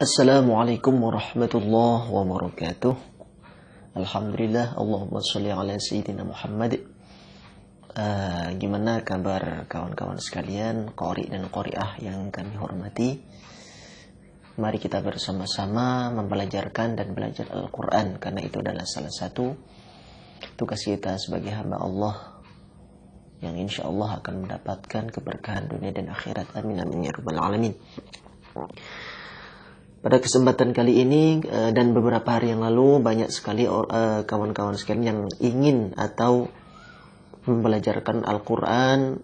Assalamualaikum warahmatullahi wabarakatuh Alhamdulillah Allahumma salli ala Sayyidina Muhammad uh, Gimana kabar kawan-kawan sekalian Qori dan Qori'ah yang kami hormati Mari kita bersama-sama mempelajarkan dan belajar Al-Quran Karena itu adalah salah satu tugas kita sebagai hamba Allah Yang insya Allah akan mendapatkan keberkahan dunia dan akhirat Amin amin ya rabbal alamin pada kesempatan kali ini eh, dan beberapa hari yang lalu banyak sekali eh, kawan-kawan sekalian yang ingin atau mempelajarkan Al-Quran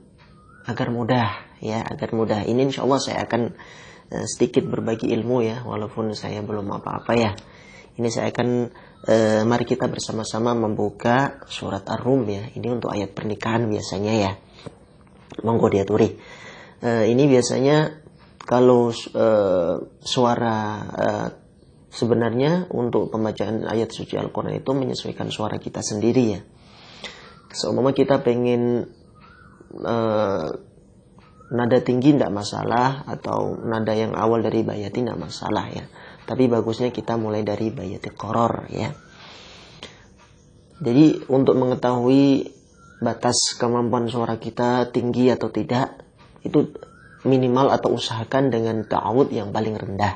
agar mudah ya agar mudah ini insya Allah saya akan eh, sedikit berbagi ilmu ya walaupun saya belum apa-apa ya ini saya akan mari kita bersama-sama membuka surat Ar-Rum ya ini untuk ayat pernikahan biasanya ya monggo diaturi ini biasanya kalau uh, suara uh, sebenarnya untuk pembacaan ayat suci Al-Quran itu menyesuaikan suara kita sendiri ya. Seumpama kita pengen uh, nada tinggi tidak masalah atau nada yang awal dari bayat tidak masalah ya. Tapi bagusnya kita mulai dari bayati koror ya. Jadi untuk mengetahui batas kemampuan suara kita tinggi atau tidak itu minimal atau usahakan dengan ta'awud yang paling rendah.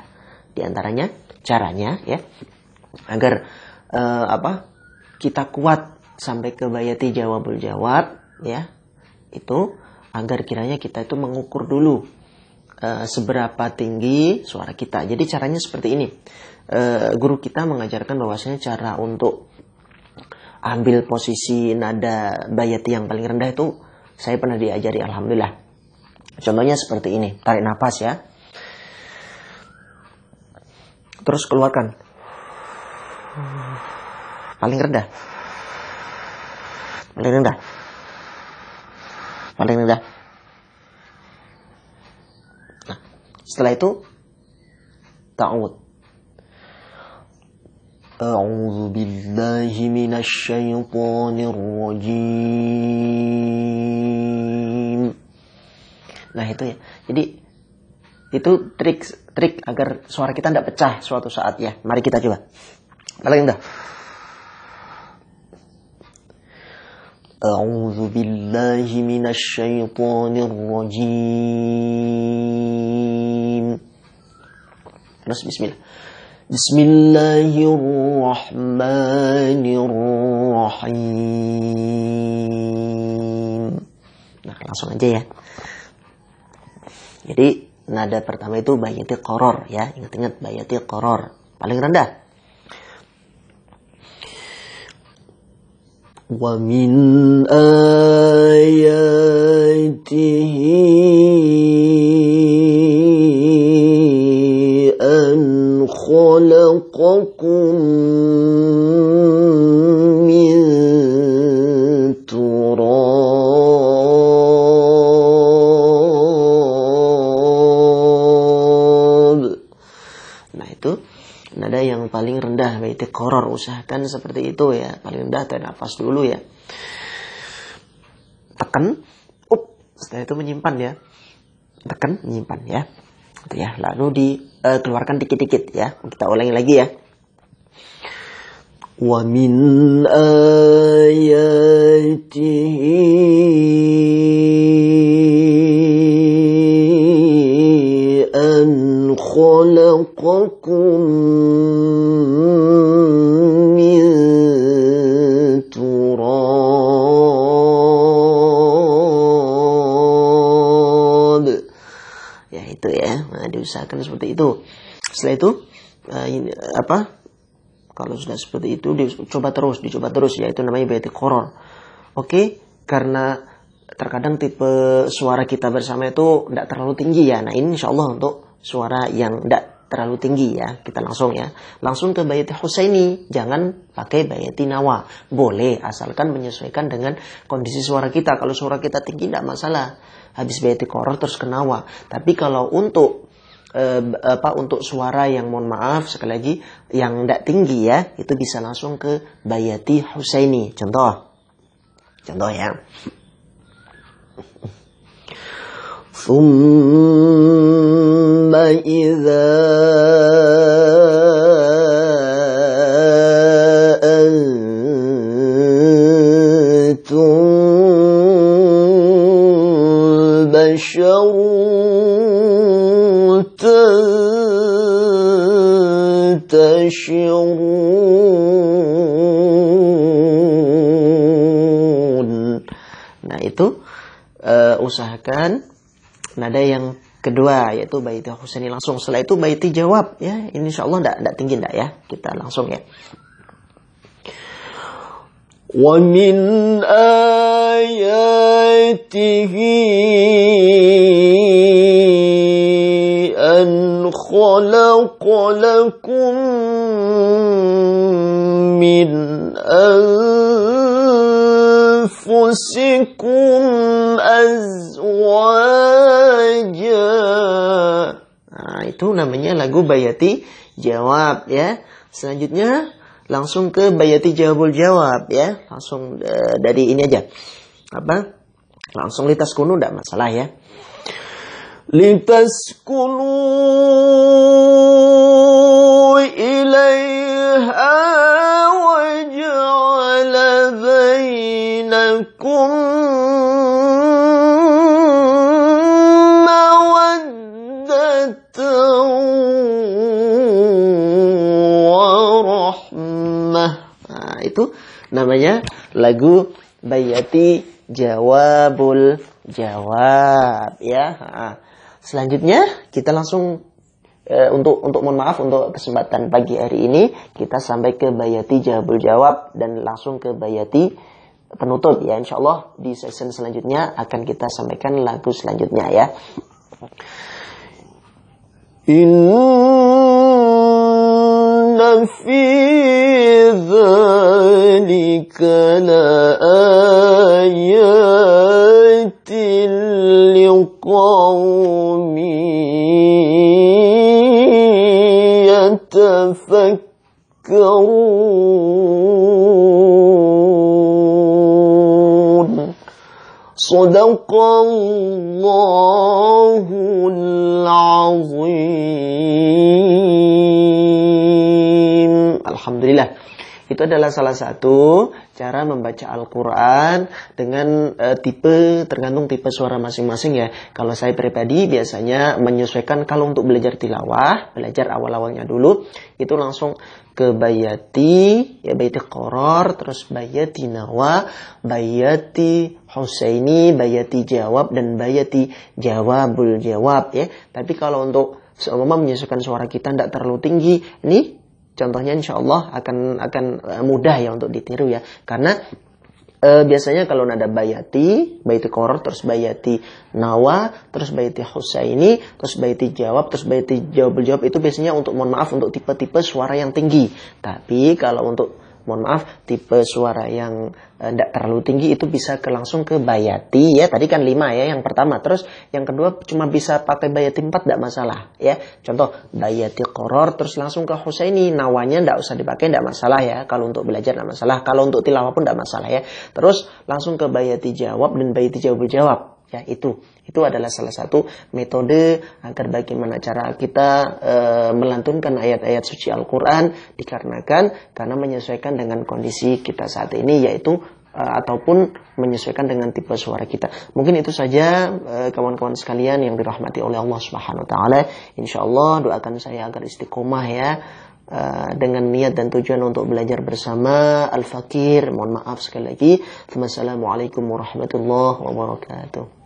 Di antaranya caranya ya agar uh, apa kita kuat sampai ke bayati jawabul jawab ya itu agar kiranya kita itu mengukur dulu uh, seberapa tinggi suara kita. Jadi caranya seperti ini. Uh, guru kita mengajarkan bahwasanya cara untuk ambil posisi nada bayati yang paling rendah itu saya pernah diajari alhamdulillah Contohnya seperti ini, tarik nafas ya. Terus keluarkan. Paling rendah. Paling rendah. Paling rendah. Nah, setelah itu ta'awud. A'udzu billahi minasy syaithanir rajim nah itu ya jadi itu trik trik agar suara kita tidak pecah suatu saat ya mari kita coba kalau enggak أعوذ بالله من الشيطان الرجيم terus bismillah بسم الله الرحمن nah langsung aja ya jadi nada pertama itu bayati koror ya. Ingat-ingat bayati koror. Paling rendah. Wa min ayat paling rendah baik koror usahakan seperti itu ya paling rendah tarik nafas dulu ya tekan up setelah itu menyimpan ya tekan menyimpan ya gitu ya lalu dikeluarkan eh, uh, dikit-dikit ya kita ulangi lagi ya wa min ayatihi خلقكم من ya itu ya nah, diusahakan seperti itu setelah itu uh, ini, apa kalau sudah seperti itu dicoba terus dicoba terus ya itu namanya berarti koror oke karena terkadang tipe suara kita bersama itu tidak terlalu tinggi ya nah ini insya Allah untuk suara yang tidak terlalu tinggi ya. Kita langsung ya. Langsung ke bayati husaini. Jangan pakai bayati nawa. Boleh asalkan menyesuaikan dengan kondisi suara kita. Kalau suara kita tinggi tidak masalah. Habis bayati koror terus ke nawa. Tapi kalau untuk eh, apa untuk suara yang mohon maaf sekali lagi yang tidak tinggi ya itu bisa langsung ke bayati husaini contoh contoh ya ثم إذا أنتم بشر تنتشرون Nah itu uh, usahakan nada yang kedua yaitu baiti Husaini langsung. Setelah itu baiti jawab ya. Ini insyaallah enggak enggak tinggi enggak ya. Kita langsung ya. Wa min ayatihi an khalaqa lakum min al أنفسكم أزواجا Nah, itu namanya lagu Bayati Jawab ya. Selanjutnya langsung ke Bayati Jawabul Jawab ya. Langsung uh, dari ini aja. Apa? Langsung litas kuno tidak masalah ya. Litas kuno ilaiha namanya lagu Bayati Jawabul Jawab ya. selanjutnya kita langsung eh, untuk untuk mohon maaf untuk kesempatan pagi hari ini kita sampai ke Bayati Jawabul Jawab dan langsung ke Bayati penutup ya insya Allah di season selanjutnya akan kita sampaikan lagu selanjutnya ya. In في ذلك لآيات لقوم يتفكرون صدق الله Alhamdulillah. Itu adalah salah satu cara membaca Al-Quran dengan e, tipe, tergantung tipe suara masing-masing ya. Kalau saya pribadi biasanya menyesuaikan kalau untuk belajar tilawah, belajar awal-awalnya dulu, itu langsung ke bayati, ya bayti koror, terus bayati nawa, bayati husaini, bayati jawab, dan bayati jawabul jawab ya. Tapi kalau untuk seumpama menyesuaikan suara kita tidak terlalu tinggi, nih contohnya insya Allah akan akan eh, mudah ya untuk ditiru ya karena e, biasanya kalau nada bayati bayati koror terus bayati nawa terus bayati husaini terus bayati jawab terus bayati jawab jawab itu biasanya untuk mohon maaf untuk tipe-tipe suara yang tinggi tapi kalau untuk mohon maaf tipe suara yang tidak eh, uh, terlalu tinggi itu bisa ke langsung ke bayati ya tadi kan 5 ya yang pertama terus yang kedua cuma bisa pakai bayati 4 tidak masalah ya contoh bayati koror terus langsung ke husaini nawanya tidak usah dipakai tidak masalah ya kalau untuk belajar tidak masalah kalau untuk tilawah pun tidak masalah ya terus langsung ke bayati jawab dan bayati jawab jawab ya itu itu adalah salah satu metode agar bagaimana cara kita e, melantunkan ayat-ayat suci Al-Qur'an dikarenakan karena menyesuaikan dengan kondisi kita saat ini yaitu e, ataupun menyesuaikan dengan tipe suara kita. Mungkin itu saja kawan eh, kawan-kawan sekalian yang dirahmati oleh Allah Subhanahu wa taala. Insyaallah doakan saya agar istiqomah ya dengan niat dan tujuan untuk belajar bersama Al-Fakir. Mohon maaf sekali lagi. Assalamualaikum warahmatullahi wabarakatuh.